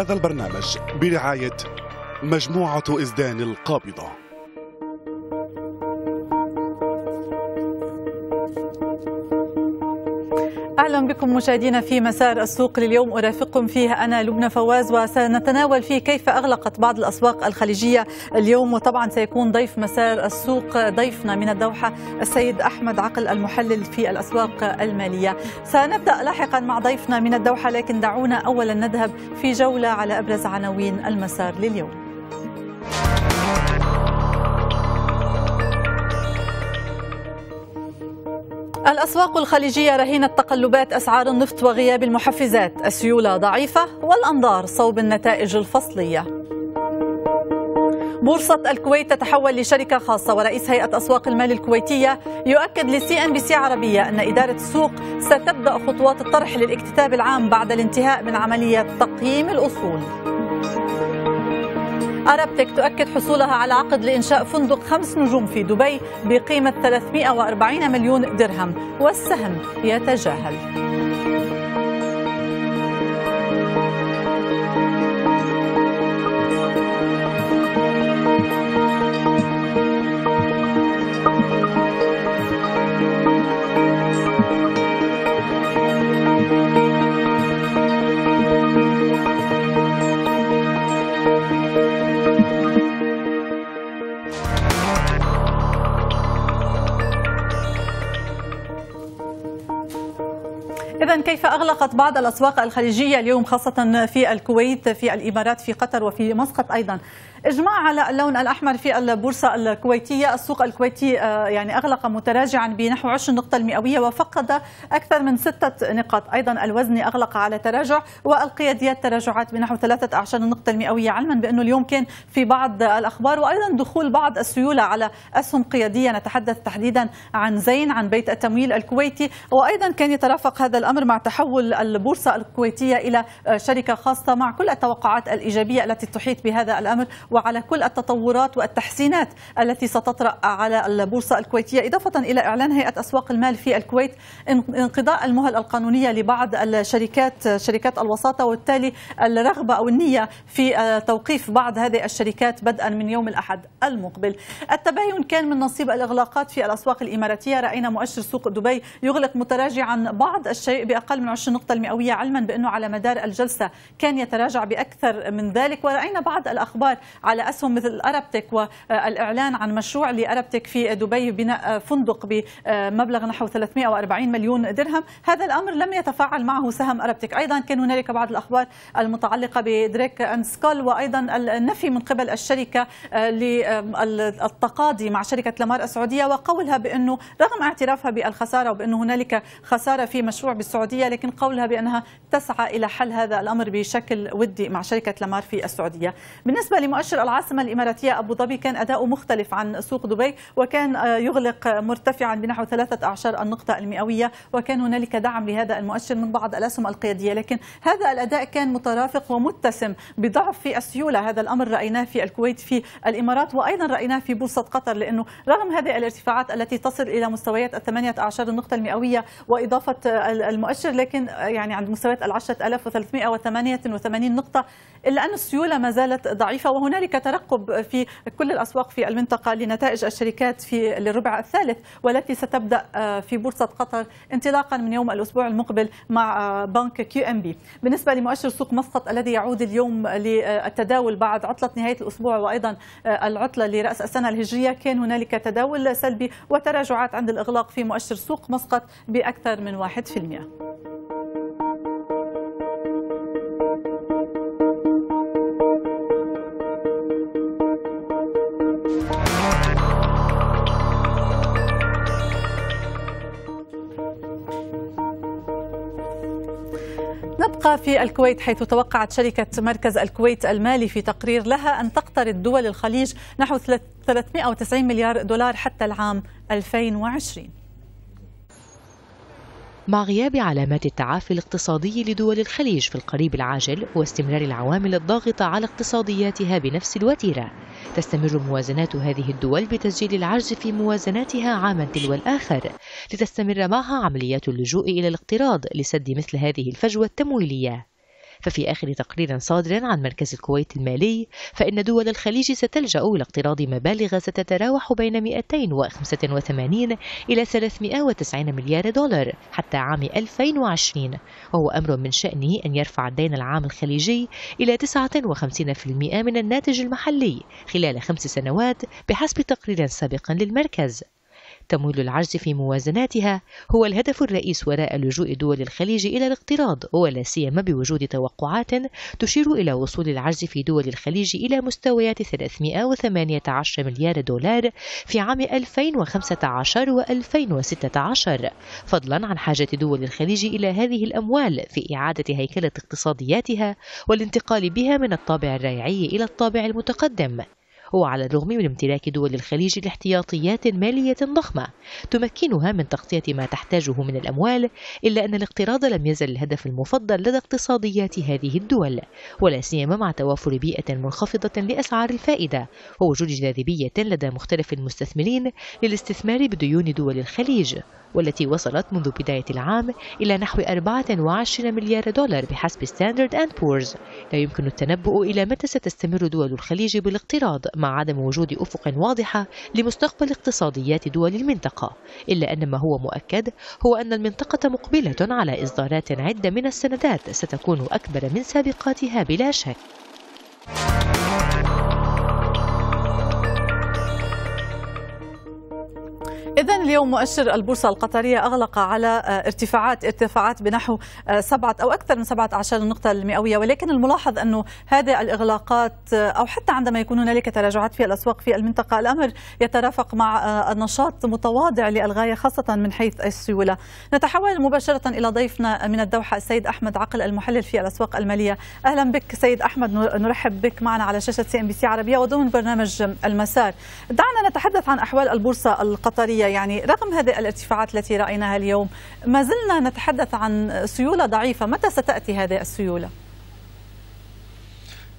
هذا البرنامج برعاية مجموعة إزدان القابضة بكم مشاهدينا في مسار السوق لليوم أرافقكم فيه أنا لبنى فواز وسنتناول فيه كيف أغلقت بعض الأسواق الخليجية اليوم وطبعا سيكون ضيف مسار السوق ضيفنا من الدوحة السيد أحمد عقل المحلل في الأسواق المالية سنبدأ لاحقا مع ضيفنا من الدوحة لكن دعونا أولا نذهب في جولة على أبرز عناوين المسار لليوم الأسواق الخليجية رهينة تقلبات أسعار النفط وغياب المحفزات السيولة ضعيفة والأنظار صوب النتائج الفصلية بورصة الكويت تتحول لشركة خاصة ورئيس هيئة أسواق المال الكويتية يؤكد لسي أن بي سي عربية أن إدارة السوق ستبدأ خطوات الطرح للاكتتاب العام بعد الانتهاء من عملية تقييم الأصول أرابتك تؤكد حصولها على عقد لإنشاء فندق خمس نجوم في دبي بقيمة 340 مليون درهم والسهم يتجاهل كيف أغلقت بعض الأسواق الخليجية اليوم خاصة في الكويت في الإمارات في قطر وفي مسقط أيضا إجماع على اللون الأحمر في البورصة الكويتية السوق الكويتي آه، يعني أغلق متراجعا بنحو 20 نقطة المئوية وفقد أكثر من ستة نقاط أيضا الوزن أغلق على تراجع والقياديات تراجعات بنحو ثلاثة أعشار النقطة المئوية علما بأنه اليوم كان في بعض الأخبار وأيضا دخول بعض السيولة على أسهم قيادية نتحدث تحديدا عن زين عن بيت التمويل الكويتي وأيضا كان يترافق هذا الأمر مع تحول البورصة الكويتية إلى شركة خاصة مع كل التوقعات الإيجابية التي تحيط بهذا الأمر وعلى كل التطورات والتحسينات التي ستطرأ على البورصة الكويتية إضافة إلى إعلان هيئة أسواق المال في الكويت انقضاء المهل القانونية لبعض الشركات شركات الوساطة وبالتالي الرغبة أو النية في آه، توقيف بعض هذه الشركات بدءا من يوم الأحد المقبل التباين كان من نصيب الإغلاقات في الأسواق الإماراتية رأينا مؤشر سوق دبي يغلق متراجعا بعض الشيء بأقل أقل من 20 نقطة المئوية علما بأنه على مدار الجلسة كان يتراجع بأكثر من ذلك ورأينا بعض الأخبار على أسهم مثل أربتك والإعلان عن مشروع لأربتك في دبي بناء فندق بمبلغ نحو 340 مليون درهم هذا الأمر لم يتفاعل معه سهم أربتك أيضا كان هنالك بعض الأخبار المتعلقة بدريك أند سكول وأيضا النفي من قبل الشركة للتقاضي مع شركة لمار السعودية وقولها بأنه رغم اعترافها بالخسارة وبأنه هنالك خسارة في مشروع بالسعودية السعودية لكن قولها بأنها تسعى إلى حل هذا الأمر بشكل ودي مع شركة لمار في السعودية بالنسبة لمؤشر العاصمة الإماراتية أبو ظبي كان أداؤه مختلف عن سوق دبي وكان آه، يغلق مرتفعا بنحو ثلاثة أعشار النقطة المئوية وكان هنالك دعم لهذا المؤشر من بعض الأسهم القيادية لكن هذا الأداء كان مترافق ومتسم بضعف في السيولة هذا الأمر رأيناه في الكويت في الإمارات وأيضا رأيناه في بورصة قطر لأنه رغم هذه الارتفاعات التي تصل إلى مستويات الثمانية أعشار النقطة المئوية وإضافة المؤشر مباشر لكن آه، يعني عند مستويات ال 10388 نقطة إلا أن السيولة ما زالت ضعيفة وهنالك ترقب في كل الأسواق في المنطقة لنتائج الشركات في الربع الثالث والتي ستبدأ آه، في بورصة قطر انطلاقا من يوم الأسبوع المقبل مع آه، بنك كيو ام بي بالنسبة لمؤشر سوق مسقط الذي يعود اليوم للتداول بعد عطلة نهاية الأسبوع وأيضا العطلة لرأس السنة الهجرية كان هنالك تداول سلبي وتراجعات عند الإغلاق في مؤشر سوق مسقط بأكثر من 1% نبقى في الكويت حيث توقعت شركة مركز الكويت المالي في تقرير لها أن تقترض دول الخليج نحو 390 مليار دولار حتى العام 2020 مع غياب علامات التعافي الاقتصادي لدول الخليج في القريب العاجل واستمرار العوامل الضاغطة على اقتصادياتها بنفس الوتيرة تستمر موازنات هذه الدول بتسجيل العجز في موازناتها عاما تلو الآخر لتستمر معها عمليات اللجوء إلى الاقتراض لسد مثل هذه الفجوة التمويلية ففي آخر تقرير صادر عن مركز الكويت المالي فإن دول الخليج ستلجأ إلى اقتراض مبالغ ستتراوح بين 285 إلى 390 مليار دولار حتى عام 2020 وهو أمر من شأنه أن يرفع الدين العام الخليجي إلى 59% من الناتج المحلي خلال خمس سنوات بحسب تقرير سابق للمركز تمويل العجز في موازناتها هو الهدف الرئيس وراء لجوء دول الخليج إلى الاقتراض ولا سيما بوجود توقعات تشير إلى وصول العجز في دول الخليج إلى مستويات 318 مليار دولار في عام 2015 و 2016 فضلا عن حاجة دول الخليج إلى هذه الأموال في إعادة هيكلة اقتصادياتها والانتقال بها من الطابع الريعي إلى الطابع المتقدم وعلى الرغم من امتلاك دول الخليج لاحتياطيات مالية ضخمة تمكنها من تغطية ما تحتاجه من الأموال إلا أن الاقتراض لم يزل الهدف المفضل لدى اقتصاديات هذه الدول ولا سيما مع توافر بيئة منخفضة لأسعار الفائدة ووجود جاذبية لدى مختلف المستثمرين للاستثمار بديون دول الخليج والتي وصلت منذ بداية العام إلى نحو 24 مليار دولار بحسب ستاندرد أند بورز لا يمكن التنبؤ إلى متى ستستمر دول الخليج بالاقتراض مع عدم وجود أفق واضحة لمستقبل اقتصاديات دول المنطقة إلا أن ما هو مؤكد هو أن المنطقة مقبلة على إصدارات عدة من السندات ستكون أكبر من سابقاتها بلا شك إذا اليوم مؤشر البورصة القطرية أغلق على آه، ارتفاعات ارتفاعات بنحو آه، سبعة أو أكثر من سبعة أعشار النقطة المئوية ولكن الملاحظ أنه هذه الإغلاقات آه، أو حتى عندما يكون هنالك تراجعات في الأسواق في المنطقة الأمر يترافق مع النشاط متواضع للغاية خاصة من حيث السيولة نتحول مباشرة إلى ضيفنا من الدوحة السيد أحمد عقل المحلل في الأسواق المالية أهلا بك سيد أحمد نرحب بك معنا على شاشة سي ام بي سي عربية وضمن برنامج المسار دعنا نتحدث عن أحوال البورصة القطرية يعني رغم هذه الارتفاعات التي رأيناها اليوم ما زلنا نتحدث عن سيولة ضعيفة متى ستأتي هذه السيولة؟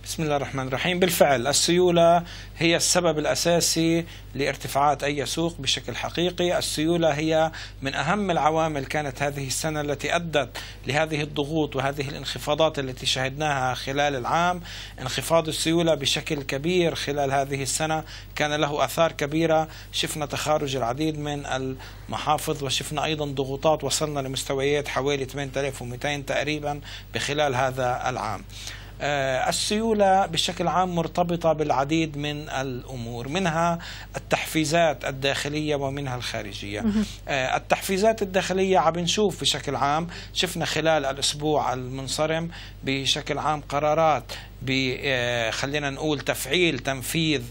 بسم الله الرحمن الرحيم بالفعل السيولة هي السبب الأساسي لارتفاعات أي سوق بشكل حقيقي السيولة هي من أهم العوامل كانت هذه السنة التي أدت لهذه الضغوط وهذه الانخفاضات التي شهدناها خلال العام انخفاض السيولة بشكل كبير خلال هذه السنة كان له أثار كبيرة شفنا تخارج العديد من المحافظ وشفنا أيضا ضغوطات وصلنا لمستويات حوالي 8200 تقريبا بخلال هذا العام آه، السيولة بشكل عام مرتبطة بالعديد من الأمور منها التحفيزات الداخلية ومنها الخارجية آه، التحفيزات الداخلية عم نشوف بشكل عام شفنا خلال الأسبوع المنصرم بشكل عام قرارات آه، خلينا نقول تفعيل تنفيذ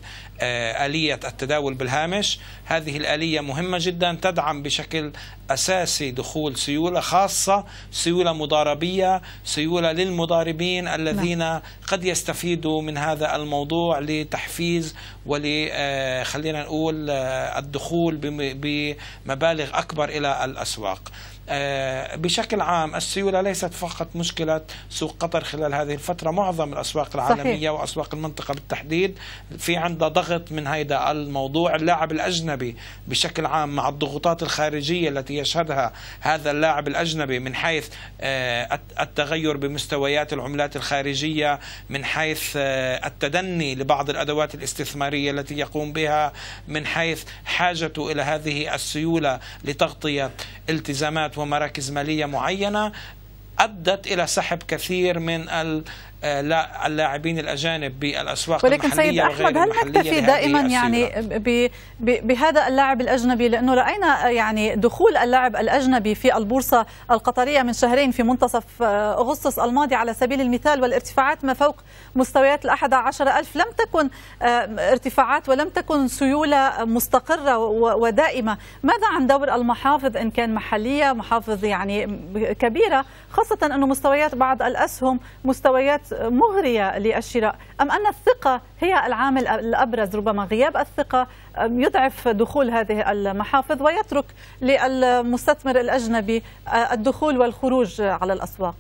آه، آلية التداول بالهامش هذه الآلية مهمة جدا تدعم بشكل أساسي دخول سيولة خاصة سيولة مضاربية سيولة للمضاربين نعم. الذين قد يستفيدوا من هذا الموضوع لتحفيز ول آه، خلينا نقول الدخول بمبالغ أكبر إلى الأسواق آه، بشكل عام السيولة ليست فقط مشكلة سوق قطر خلال هذه الفترة معظم الأسواق العالمية صحيح. وأسواق المنطقة بالتحديد في عندها ضغط من هذا الموضوع اللاعب الأجنبي بشكل عام مع الضغوطات الخارجية التي يشهدها هذا اللاعب الأجنبي من حيث آه، التغير بمستويات العملات الخارجية من حيث آه، التدني لبعض الأدوات الاستثمارية التي يقوم بها من حيث حاجته إلى هذه السيولة لتغطية التزامات ومراكز ماليه معينه ادت الى سحب كثير من اللاعبين الاجانب بالاسواق ولكن المحليه ولكن سيد احمد هل نكتفي دائما يعني بهذا اللاعب الاجنبي لانه راينا يعني دخول اللاعب الاجنبي في البورصه القطريه من شهرين في منتصف آه، اغسطس الماضي على سبيل المثال والارتفاعات ما فوق مستويات ال 11000 لم تكن آه، ارتفاعات ولم تكن سيوله مستقره ودائمه ماذا عن دور المحافظ ان كان محليه محافظ يعني كبيره خاصه انه مستويات بعض الاسهم مستويات مغرية للشراء أم أن الثقة هي العامل الأبرز ربما غياب الثقة يضعف دخول هذه المحافظ ويترك للمستثمر الأجنبي آه، الدخول والخروج على الأسواق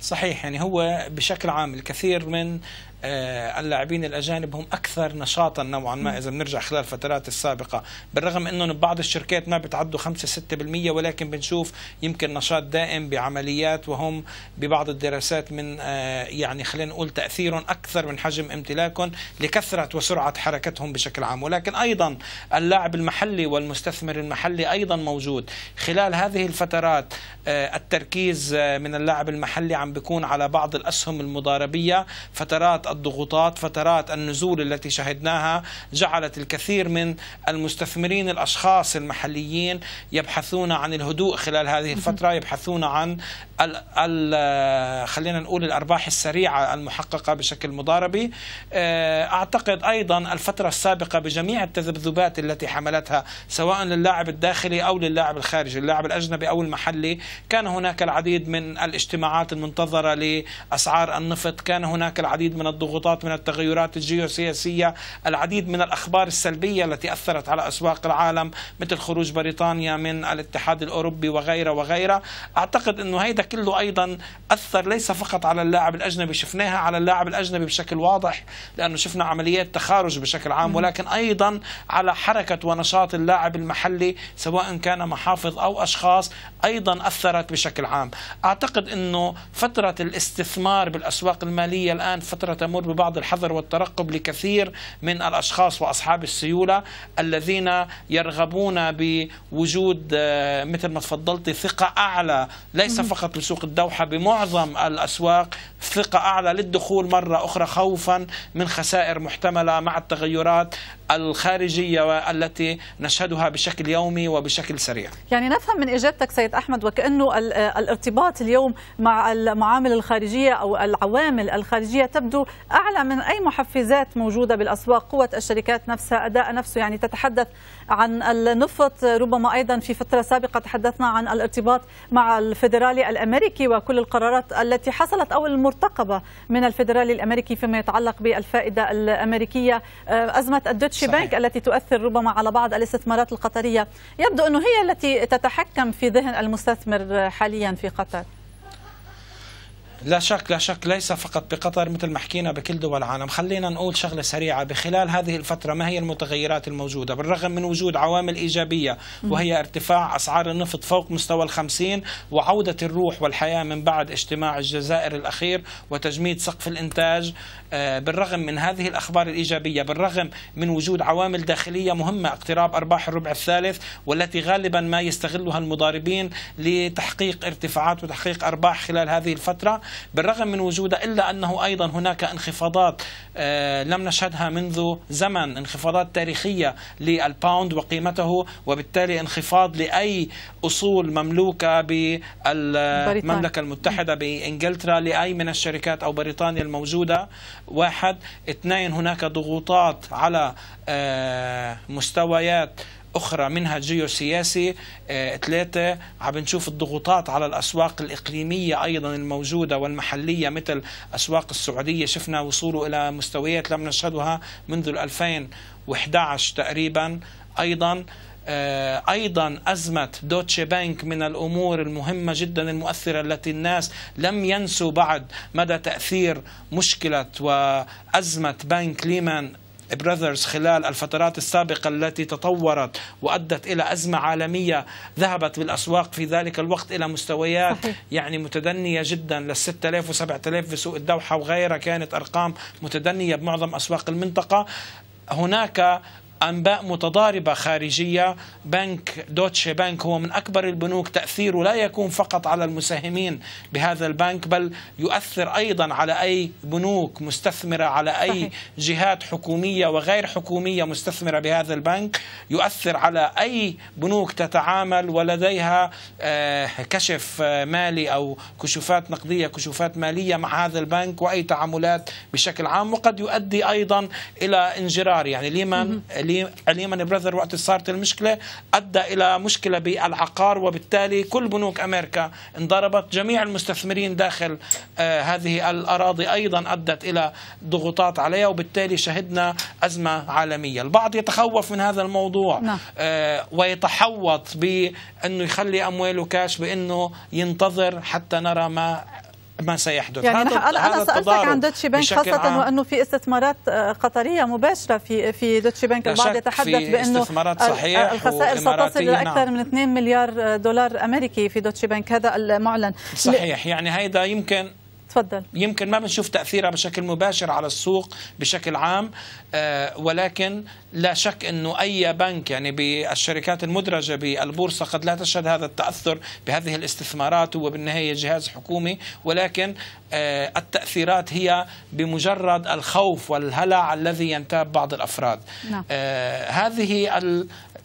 صحيح يعني هو بشكل عام الكثير من آه، اللاعبين الاجانب هم اكثر نشاطا نوعا ما اذا بنرجع خلال الفترات السابقه بالرغم انهم ببعض الشركات ما بتعدوا 5 6% ولكن بنشوف يمكن نشاط دائم بعمليات وهم ببعض الدراسات من آه، يعني خلينا نقول تاثيرهم اكثر من حجم امتلاكهم لكثره وسرعه حركتهم بشكل عام ولكن ايضا اللاعب المحلي والمستثمر المحلي ايضا موجود خلال هذه الفترات آه، التركيز من اللاعب المحلي عم بيكون على بعض الاسهم المضاربيه فترات الضغوطات فترات النزول التي شهدناها جعلت الكثير من المستثمرين الأشخاص المحليين يبحثون عن الهدوء خلال هذه الفترة يبحثون عن الـ الـ خلينا نقول الأرباح السريعة المحققة بشكل مضاربي آه، أعتقد أيضا الفترة السابقة بجميع التذبذبات التي حملتها سواء للاعب الداخلي أو للاعب الخارجي اللاعب الأجنبي أو المحلي كان هناك العديد من الاجتماعات المنتظرة لأسعار النفط كان هناك العديد من الضغوطات الضغوطات من التغيرات الجيوسياسية العديد من الأخبار السلبية التي أثرت على أسواق العالم مثل خروج بريطانيا من الاتحاد الأوروبي وغيره وغيره أعتقد أنه هيدا كله أيضا أثر ليس فقط على اللاعب الأجنبي شفناها على اللاعب الأجنبي بشكل واضح لأنه شفنا عمليات تخارج بشكل عام ولكن أيضا على حركة ونشاط اللاعب المحلي سواء كان محافظ أو أشخاص أيضا أثرت بشكل عام أعتقد أنه فترة الاستثمار بالأسواق المالية الآن فترة نمر ببعض الحذر والترقب لكثير من الأشخاص وأصحاب السيولة الذين يرغبون بوجود آه، مثل ما تفضلت ثقة أعلى ليس فقط لسوق الدوحة بمعظم الأسواق ثقة أعلى للدخول مرة أخرى خوفا من خسائر محتملة مع التغيرات الخارجية التي نشهدها بشكل يومي وبشكل سريع يعني نفهم من إجابتك سيد أحمد وكأنه الارتباط اليوم مع المعامل الخارجية أو العوامل الخارجية تبدو أعلى من أي محفزات موجودة بالأسواق قوة الشركات نفسها أداء نفسه يعني تتحدث عن النفط ربما أيضا في فترة سابقة تحدثنا عن الارتباط مع الفيدرالي الأمريكي وكل القرارات التي حصلت أو المرتقبة من الفيدرالي الأمريكي فيما يتعلق بالفائدة الأمريكية آه، أزمة الدوتشي بانك التي تؤثر ربما على بعض الاستثمارات القطرية يبدو أنه هي التي تتحكم في ذهن المستثمر حاليا في قطر لا شك لا شك ليس فقط بقطر مثل ما حكينا بكل دول العالم خلينا نقول شغلة سريعة بخلال هذه الفترة ما هي المتغيرات الموجودة بالرغم من وجود عوامل إيجابية وهي ارتفاع أسعار النفط فوق مستوى الخمسين وعودة الروح والحياة من بعد اجتماع الجزائر الأخير وتجميد سقف الإنتاج آه، بالرغم من هذه الأخبار الإيجابية بالرغم من وجود عوامل داخلية مهمة اقتراب أرباح الربع الثالث والتي غالبا ما يستغلها المضاربين لتحقيق ارتفاعات وتحقيق أرباح خلال هذه الفترة بالرغم من وجوده إلا أنه أيضا هناك انخفاضات آه، لم نشهدها منذ زمن انخفاضات تاريخية للباوند وقيمته وبالتالي انخفاض لأي أصول مملوكة بالمملكة المتحدة بإنجلترا لأي من الشركات أو بريطانيا الموجودة واحد اثنين هناك ضغوطات على آه، مستويات أخرى منها جيوسياسي آه، ثلاثة عم نشوف الضغوطات على الأسواق الإقليمية أيضا الموجودة والمحلية مثل أسواق السعودية شفنا وصوله إلى مستويات لم نشهدها منذ 2011 تقريبا أيضا آه، ايضا ازمه دوتشي بانك من الامور المهمه جدا المؤثره التي الناس لم ينسوا بعد مدى تاثير مشكله وازمه بنك ليمان براذرز خلال الفترات السابقة التي تطورت وأدت إلى أزمة عالمية ذهبت بالأسواق في ذلك الوقت إلى مستويات صحيح. يعني متدنية جدا لل 6000 و 7000 في سوق الدوحة وغيرها كانت أرقام متدنية بمعظم أسواق المنطقة هناك أنباء متضاربة خارجية بنك دوتشي بنك هو من أكبر البنوك تأثيره لا يكون فقط على المساهمين بهذا البنك بل يؤثر أيضا على أي بنوك مستثمرة على أي جهات حكومية وغير حكومية مستثمرة بهذا البنك يؤثر على أي بنوك تتعامل ولديها آه، كشف مالي أو كشوفات نقدية كشوفات مالية مع هذا البنك وأي تعاملات بشكل عام وقد يؤدي أيضا إلى انجرار يعني لمن اليمن براذر وقت صارت المشكلة أدى إلى مشكلة بالعقار وبالتالي كل بنوك أمريكا انضربت جميع المستثمرين داخل آه، هذه الأراضي أيضا أدت إلى ضغوطات عليها وبالتالي شهدنا أزمة عالمية البعض يتخوف من هذا الموضوع نعم. آه، ويتحوط بأنه يخلي أمواله كاش بأنه ينتظر حتى نرى ما ما سيحدث يعني هذا انا هذا سالتك عن دوتشي بنك خاصه عام. وانه في استثمارات آه، قطريه مباشره في في دوتشي بنك البعض يتحدث بانه استثمارات صحيح الخسائر ستصل الى نعم. اكثر من 2 مليار دولار امريكي في دوتشي بنك هذا المعلن صحيح يعني هيدا يمكن تفضل يمكن ما بنشوف تاثيرها بشكل مباشر على السوق بشكل عام آه، ولكن لا شك انه اي بنك يعني بالشركات المدرجه بالبورصه قد لا تشهد هذا التاثر بهذه الاستثمارات هو بالنهايه جهاز حكومي ولكن آه، التاثيرات هي بمجرد الخوف والهلع الذي ينتاب بعض الافراد نعم. آه، هذه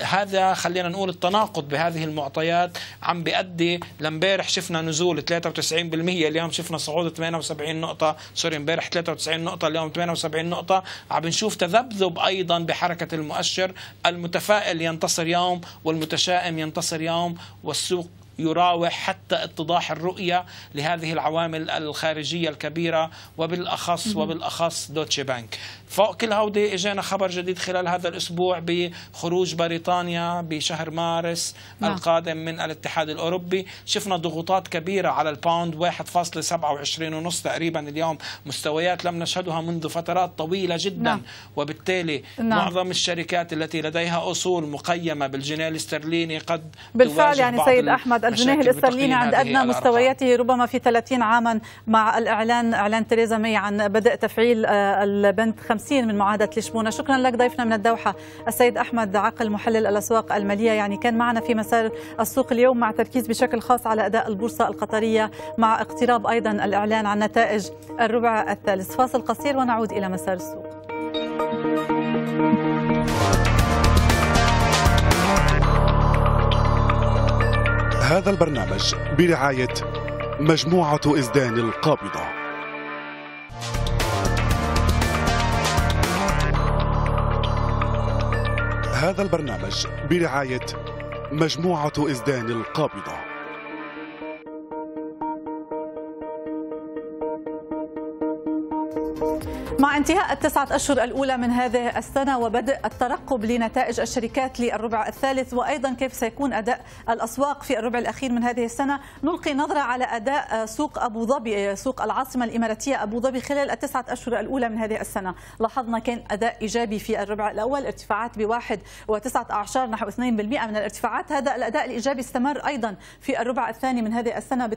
هذا خلينا نقول التناقض بهذه المعطيات عم بيؤدي لامبارح شفنا نزول 93% اليوم شفنا صعود 78 نقطة سوري امبارح 93 نقطة اليوم 78 نقطة عم نشوف تذبذب أيضا بحركة المؤشر المتفائل ينتصر يوم والمتشائم ينتصر يوم والسوق يراوح حتى اتضاح الرؤية لهذه العوامل الخارجية الكبيرة وبالأخص وبالأخص دوتشي بانك فوق كل هودي اجانا خبر جديد خلال هذا الاسبوع بخروج بريطانيا بشهر مارس نعم. القادم من الاتحاد الاوروبي شفنا ضغوطات كبيره على الباوند 1.27 ونص تقريبا اليوم مستويات لم نشهدها منذ فترات طويله جدا نعم. وبالتالي نعم. معظم الشركات التي لديها اصول مقيمه بالجنيه الاسترليني قد بالفعل يعني سيد احمد الجنيه الاسترليني عند ادنى مستوياته ربما في 30 عاما مع الاعلان اعلان تريزا ماي عن بدء تفعيل آه، البند 50 من معاهده لشبونه شكرا لك ضيفنا من الدوحه السيد احمد عقل محلل الاسواق الماليه يعني كان معنا في مسار السوق اليوم مع تركيز بشكل خاص على اداء البورصه القطريه مع اقتراب ايضا الاعلان عن نتائج الربع الثالث فاصل قصير ونعود الى مسار السوق هذا البرنامج برعاية مجموعة إزدان القابضة هذا البرنامج برعاية مجموعة إزدان القابضة مع انتهاء التسعة أشهر الأولى من هذه السنة وبدء الترقب لنتائج الشركات للربع الثالث وأيضا كيف سيكون أداء الأسواق في الربع الأخير من هذه السنة نلقي نظرة على أداء سوق أبو ظبي سوق العاصمة الإماراتية أبو ظبي خلال التسعة أشهر الأولى من هذه السنة لاحظنا كان أداء إيجابي في الربع الأول ارتفاعات بواحد وتسعة أعشار نحو 2% من الارتفاعات هذا الأداء الإيجابي استمر أيضا في الربع الثاني من هذه السنة ب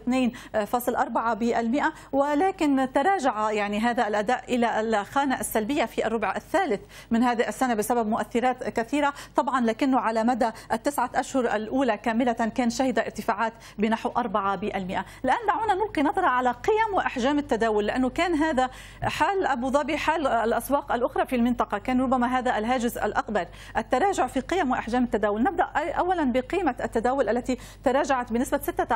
2.4% ولكن تراجع يعني هذا الأداء إلى الخانة خانة السلبية في الربع الثالث من هذه السنة بسبب مؤثرات كثيرة طبعا لكنه على مدى التسعة أشهر الأولى كاملة كان شهد ارتفاعات بنحو 4% الآن دعونا نلقي نظرة على قيم وأحجام التداول لأنه كان هذا حال أبو ظبي حال الأسواق الأخرى في المنطقة كان ربما هذا الهاجس الأكبر التراجع في قيم وأحجام التداول نبدأ أولا بقيمة التداول التي تراجعت بنسبة 16%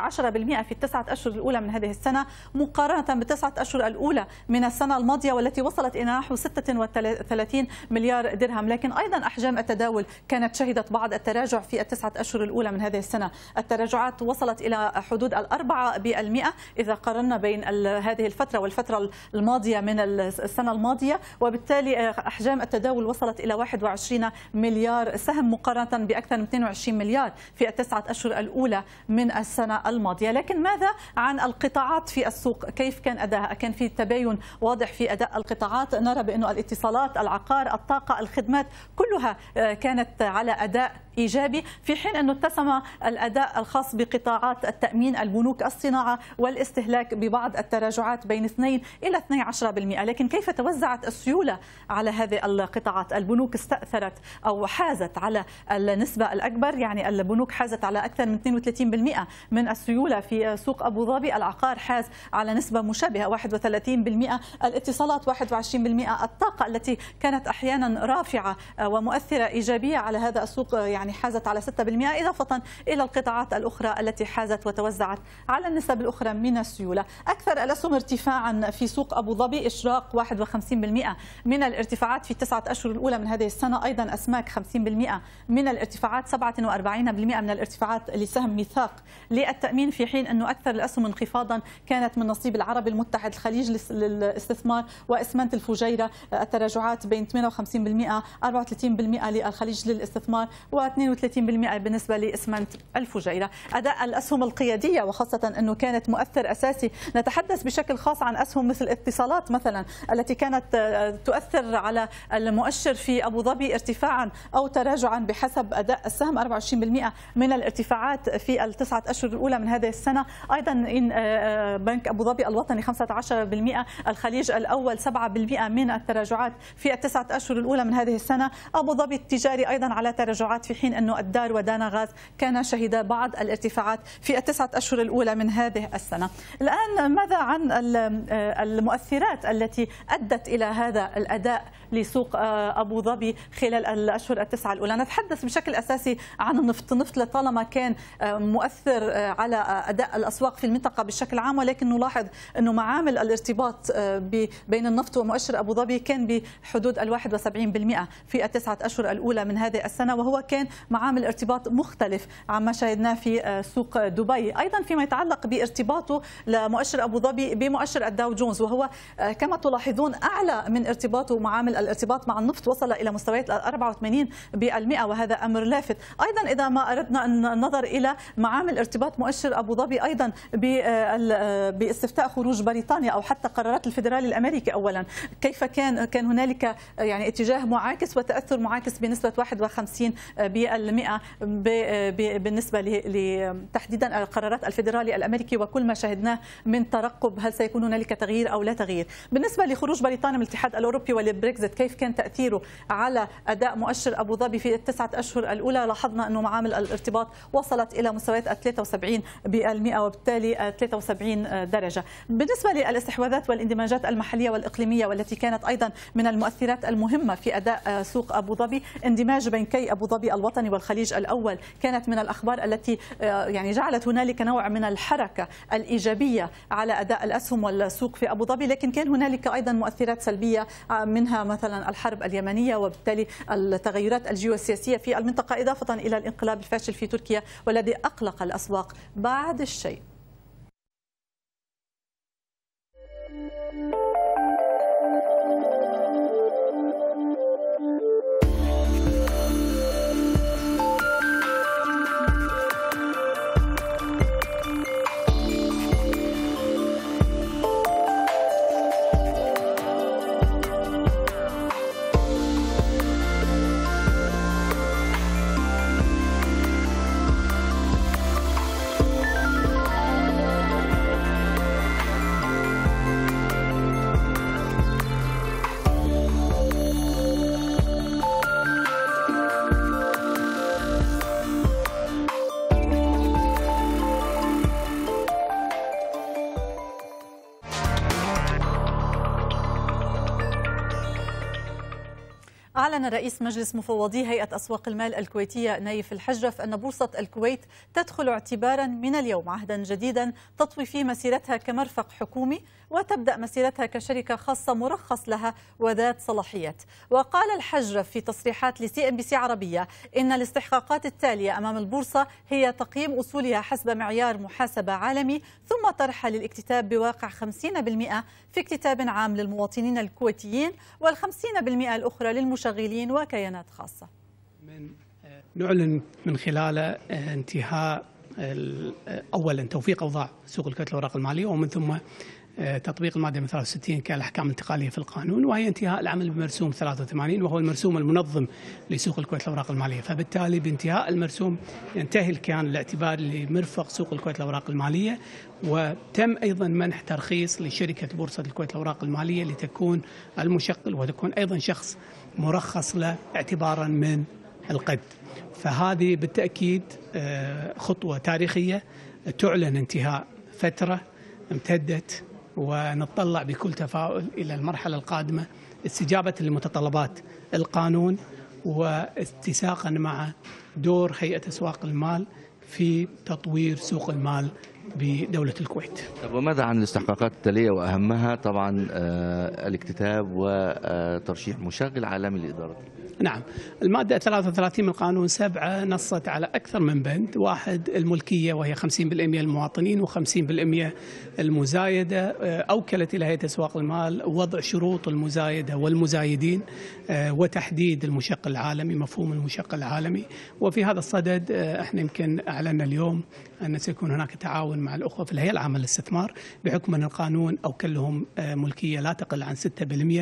في التسعة أشهر الأولى من هذه السنة مقارنة بالتسعة أشهر الأولى من السنة الماضية والتي وصلت إناح و36 مليار درهم لكن أيضا أحجام التداول كانت شهدت بعض التراجع في التسعة أشهر الأولى من هذه السنة التراجعات وصلت إلى حدود الأربعة بالمئة إذا قارنا بين هذه الفترة والفترة الماضية من السنة الماضية وبالتالي آه، أحجام التداول وصلت إلى 21 مليار سهم مقارنة بأكثر من 22 مليار في التسعة أشهر الأولى من السنة الماضية لكن ماذا عن القطاعات في السوق كيف كان أداها كان في تباين واضح في أداء القطاعات القطاعات نرى بأنه الاتصالات العقار الطاقة الخدمات كلها آه، كانت على أداء إيجابي في حين أنه اتسم الأداء الخاص بقطاعات التأمين البنوك الصناعة والاستهلاك ببعض التراجعات بين 2 إلى 12% لكن كيف توزعت السيولة على هذه القطاعات البنوك استأثرت أو حازت على النسبة الأكبر يعني البنوك حازت على أكثر من 32% من السيولة في سوق أبو ظبي العقار حاز على نسبة مشابهة 31% الاتصالات 21% الطاقة التي كانت أحيانا رافعة ومؤثرة إيجابية على هذا السوق يعني يعني حازت على 6% إضافة إلى القطاعات الأخرى التي حازت وتوزعت على النسب الأخرى من السيولة أكثر الأسهم ارتفاعا في سوق أبو ظبي إشراق 51% من الارتفاعات في التسعة أشهر الأولى من هذه السنة أيضا أسماك 50% من الارتفاعات 47% من الارتفاعات لسهم ميثاق للتأمين في حين أنه أكثر الأسهم انخفاضا كانت من نصيب العرب المتحد الخليج للاستثمار وإسمنت الفجيرة التراجعات بين 58% 34% للخليج للاستثمار و 32% بالنسبة لإسمنت الفجيرة أداء الأسهم القيادية وخاصة أنه كانت مؤثر أساسي نتحدث بشكل خاص عن أسهم مثل اتصالات مثلا التي كانت آه، تؤثر على المؤشر في أبو ظبي ارتفاعا أو تراجعا بحسب أداء السهم 24% من الارتفاعات في التسعة أشهر الأولى من هذه السنة أيضا إن آه، آه، بنك أبو ظبي الوطني 15% الخليج الأول 7% من التراجعات في التسعة أشهر الأولى من هذه السنة أبو ظبي التجاري أيضا على تراجعات في حين أن الدار ودانا غاز كان شهد بعض الارتفاعات في التسعة أشهر الأولى من هذه السنة الآن ماذا عن آه، المؤثرات التي أدت إلى هذا الأداء لسوق آه، أبو ظبي خلال الأشهر التسعة الأولى نتحدث بشكل أساسي عن النفط النفط لطالما كان آه، مؤثر على أداء الأسواق في المنطقة بشكل عام ولكن نلاحظ أنه معامل الارتباط بين النفط ومؤشر أبو ظبي كان بحدود ال 71% في التسعة أشهر الأولى من هذه السنة وهو كان معامل ارتباط مختلف عما شاهدناه في آه، سوق دبي أيضا فيما يتعلق بارتباطه لمؤشر أبو ظبي بمؤشر الداو جونز وهو آه، كما تلاحظون أعلى من ارتباطه معامل الارتباط مع النفط وصل إلى مستويات 84 بالمئة وهذا أمر لافت أيضا إذا ما أردنا ان النظر إلى معامل ارتباط مؤشر أبو ظبي أيضا آه، باستفتاء خروج بريطانيا أو حتى قرارات الفدرالي الأمريكي أولا كيف كان كان هنالك يعني اتجاه معاكس وتأثر معاكس بنسبة 51 بالمئة بالنسبة لتحديدا القرارات الفيدرالي الأمريكي وكل ما شاهدناه من ترقب هل سيكون هنالك تغيير أو لا تغيير بالنسبة لخروج بريطانيا من الاتحاد الأوروبي والبريكزت كيف كان تأثيره على أداء مؤشر أبو ظبي في التسعة أشهر الأولى لاحظنا أنه معامل الارتباط وصلت إلى مستويات 73% بالمئة وبالتالي 73 درجة بالنسبة للاستحواذات والاندماجات المحلية والإقليمية والتي كانت أيضا من المؤثرات المهمة في أداء سوق أبو ظبي اندماج بين كي أبو ظبي الوطني الوطني والخليج الأول كانت من الأخبار التي آه، يعني جعلت هنالك نوع من الحركة الإيجابية على أداء الأسهم والسوق في أبو ظبي لكن كان هنالك أيضا مؤثرات سلبية آه، منها مثلا الحرب اليمنية وبالتالي التغيرات الجيوسياسية في المنطقة إضافة إلى الانقلاب الفاشل في تركيا والذي أقلق الأسواق بعد الشيء أعلن رئيس مجلس مفوضي هيئة أسواق المال الكويتية نايف الحجرف أن بورصة الكويت تدخل اعتبارا من اليوم عهدا جديدا تطوي فيه مسيرتها كمرفق حكومي وتبدأ مسيرتها كشركة خاصة مرخص لها وذات صلاحيات وقال الحجر في تصريحات لسي ام بي سي عربية إن الاستحقاقات التالية أمام البورصة هي تقييم أصولها حسب معيار محاسبة عالمي ثم طرحها للاكتتاب بواقع 50% في اكتتاب عام للمواطنين الكويتيين وال50% الأخرى للمشغلين وكيانات خاصة من آه، نعلن من خلال آه، انتهاء آه، اولا توفيق اوضاع سوق الكتل الاوراق الماليه ومن ثم تطبيق المادة 163 كالأحكام الانتقالية في القانون وهي انتهاء العمل بمرسوم 83 وهو المرسوم المنظم لسوق الكويت الأوراق المالية فبالتالي بانتهاء المرسوم ينتهي الكيان الاعتبار لمرفق سوق الكويت الأوراق المالية وتم أيضا منح ترخيص لشركة بورصة الكويت الأوراق المالية لتكون المشغل وتكون أيضا شخص مرخص له اعتبارا من القد فهذه بالتأكيد آه، خطوة تاريخية تعلن انتهاء فترة امتدت ونتطلع بكل تفاؤل إلى المرحلة القادمة استجابة لمتطلبات القانون واتساقا مع دور هيئة أسواق المال في تطوير سوق المال بدولة الكويت طب وماذا عن الاستحقاقات التالية وأهمها طبعا آه، الاكتتاب وترشيح مشغل عالمي الكويت؟ نعم المادة 33 من قانون 7 نصت على أكثر من بند واحد الملكية وهي 50% المواطنين و50% المزايدة آه، أوكلت إلى هيئة أسواق المال وضع شروط المزايدة والمزايدين آه، وتحديد المشق العالمي مفهوم المشق العالمي وفي هذا الصدد آه، احنا يمكن أعلنا اليوم أن سيكون هناك تعاون مع الأخوة في الهيئة العامة للاستثمار بحكم أن القانون أوكل لهم آه، ملكية لا تقل عن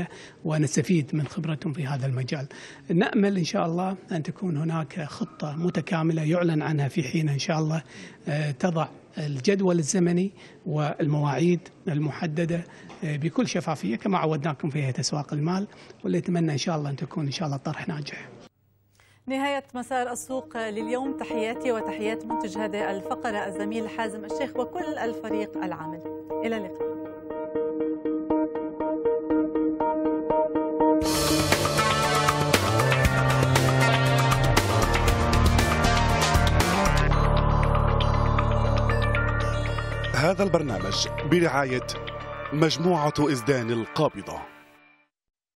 6% ونستفيد من خبرتهم في هذا المجال نأمل إن شاء الله أن تكون هناك خطة متكاملة يعلن عنها في حين إن شاء الله آه، تضع الجدول الزمني والمواعيد المحدده آه، بكل شفافيه كما عودناكم في هيئه اسواق المال واللي اتمنى ان شاء الله ان تكون ان شاء الله طرح ناجح. نهاية مسار السوق لليوم تحياتي وتحيات منتج هذه الفقرة الزميل حازم الشيخ وكل الفريق العامل إلى اللقاء هذا البرنامج برعاية مجموعة إزدان القابضة